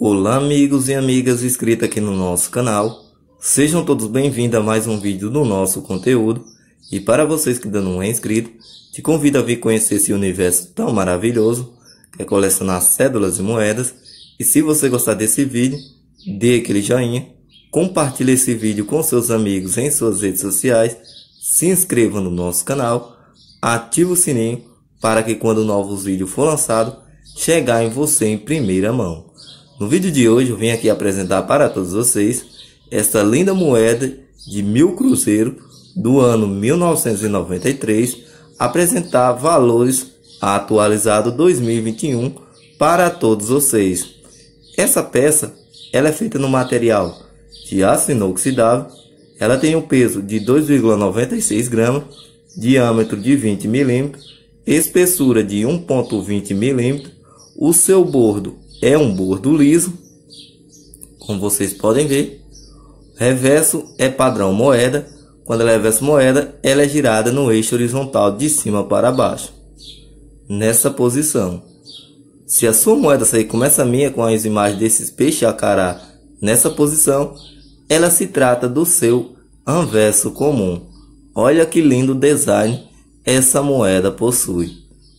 Olá amigos e amigas inscritos aqui no nosso canal, sejam todos bem-vindos a mais um vídeo do nosso conteúdo e para vocês que ainda não é inscrito, te convido a vir conhecer esse universo tão maravilhoso que é colecionar cédulas e moedas e se você gostar desse vídeo, dê aquele joinha, compartilhe esse vídeo com seus amigos em suas redes sociais, se inscreva no nosso canal, ative o sininho para que quando novos vídeos for lançado, chegar em você em primeira mão. No vídeo de hoje eu vim aqui apresentar para todos vocês esta linda moeda de mil cruzeiro do ano 1993 apresentar valores atualizado 2021 para todos vocês. Essa peça ela é feita no material de aço inoxidável, ela tem um peso de 2,96 gramas, diâmetro de 20 milímetros, espessura de 1,20 milímetros, o seu bordo é um bordo liso, como vocês podem ver. Reverso é padrão moeda. Quando ela é reverso moeda, ela é girada no eixo horizontal de cima para baixo. Nessa posição. Se a sua moeda sair como essa minha, com as imagens desses peixes acará nessa posição, ela se trata do seu anverso comum. Olha que lindo design essa moeda possui.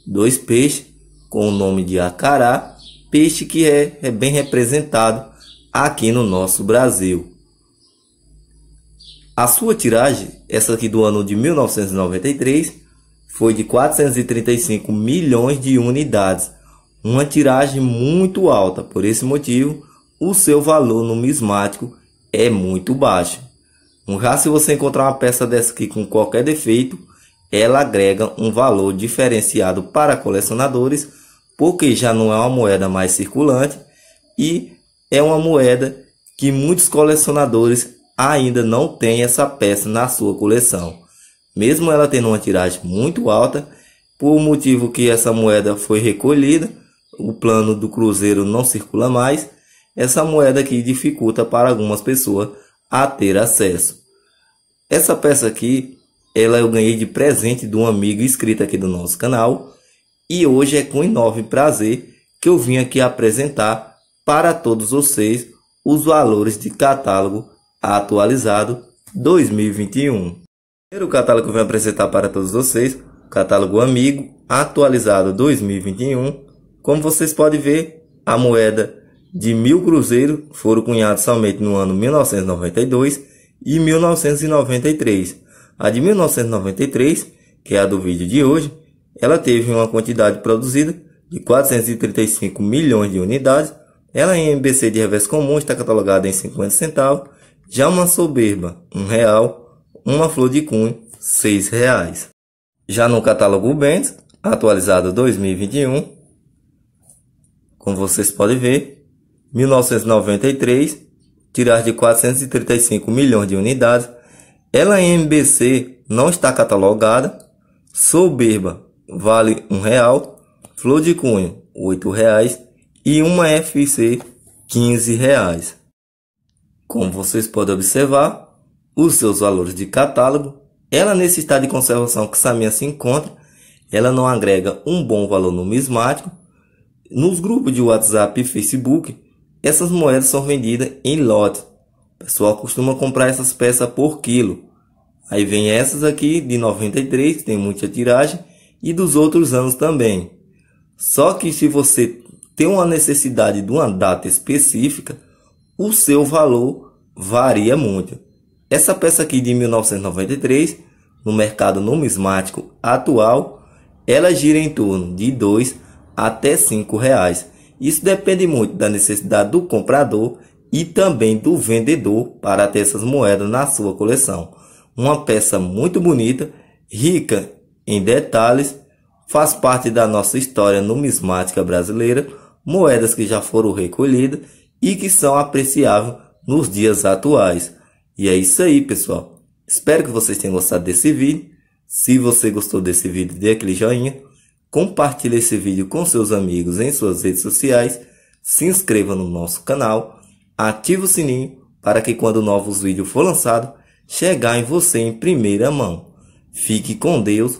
Dois peixes com o nome de acará peixe que é, é bem representado aqui no nosso Brasil. A sua tiragem, essa aqui do ano de 1993, foi de 435 milhões de unidades, uma tiragem muito alta. Por esse motivo, o seu valor numismático é muito baixo. Um já se você encontrar uma peça dessa aqui com qualquer defeito, ela agrega um valor diferenciado para colecionadores porque já não é uma moeda mais circulante e é uma moeda que muitos colecionadores ainda não têm essa peça na sua coleção. Mesmo ela tendo uma tiragem muito alta, por motivo que essa moeda foi recolhida, o plano do cruzeiro não circula mais, essa moeda aqui dificulta para algumas pessoas a ter acesso. Essa peça aqui, ela eu ganhei de presente de um amigo inscrito aqui do nosso canal, e hoje é com enorme prazer que eu vim aqui apresentar para todos vocês os valores de catálogo atualizado 2021. O catálogo que eu venho apresentar para todos vocês, o catálogo Amigo atualizado 2021. Como vocês podem ver, a moeda de mil cruzeiros foram cunhados somente no ano 1992 e 1993. A de 1993, que é a do vídeo de hoje, ela teve uma quantidade produzida de 435 milhões de unidades, ela em MBC de revés comum está catalogada em 50 centavos, já uma soberba, um real, uma flor de cunho, seis reais. Já no catálogo Benz, atualizado 2021, como vocês podem ver, 1993, tirar de 435 milhões de unidades, ela em MBC não está catalogada, soberba vale um real, flor de cunho oito reais e uma FC quinze reais. Como vocês podem observar, os seus valores de catálogo, ela nesse estado de conservação que Samia se encontra, ela não agrega um bom valor numismático. Nos grupos de WhatsApp e Facebook, essas moedas são vendidas em lote. O pessoal costuma comprar essas peças por quilo. Aí vem essas aqui de 93, que tem muita tiragem, e dos outros anos também. Só que se você tem uma necessidade de uma data específica, o seu valor varia muito. Essa peça aqui de 1993, no mercado numismático atual, ela gira em torno de 2 até 5 reais. Isso depende muito da necessidade do comprador e também do vendedor para ter essas moedas na sua coleção. Uma peça muito bonita, rica em detalhes, faz parte da nossa história numismática brasileira, moedas que já foram recolhidas e que são apreciáveis nos dias atuais. E é isso aí, pessoal. Espero que vocês tenham gostado desse vídeo. Se você gostou desse vídeo, dê aquele joinha. Compartilhe esse vídeo com seus amigos em suas redes sociais. Se inscreva no nosso canal. Ative o sininho para que quando novos vídeos for lançado, chegar em você em primeira mão. Fique com Deus.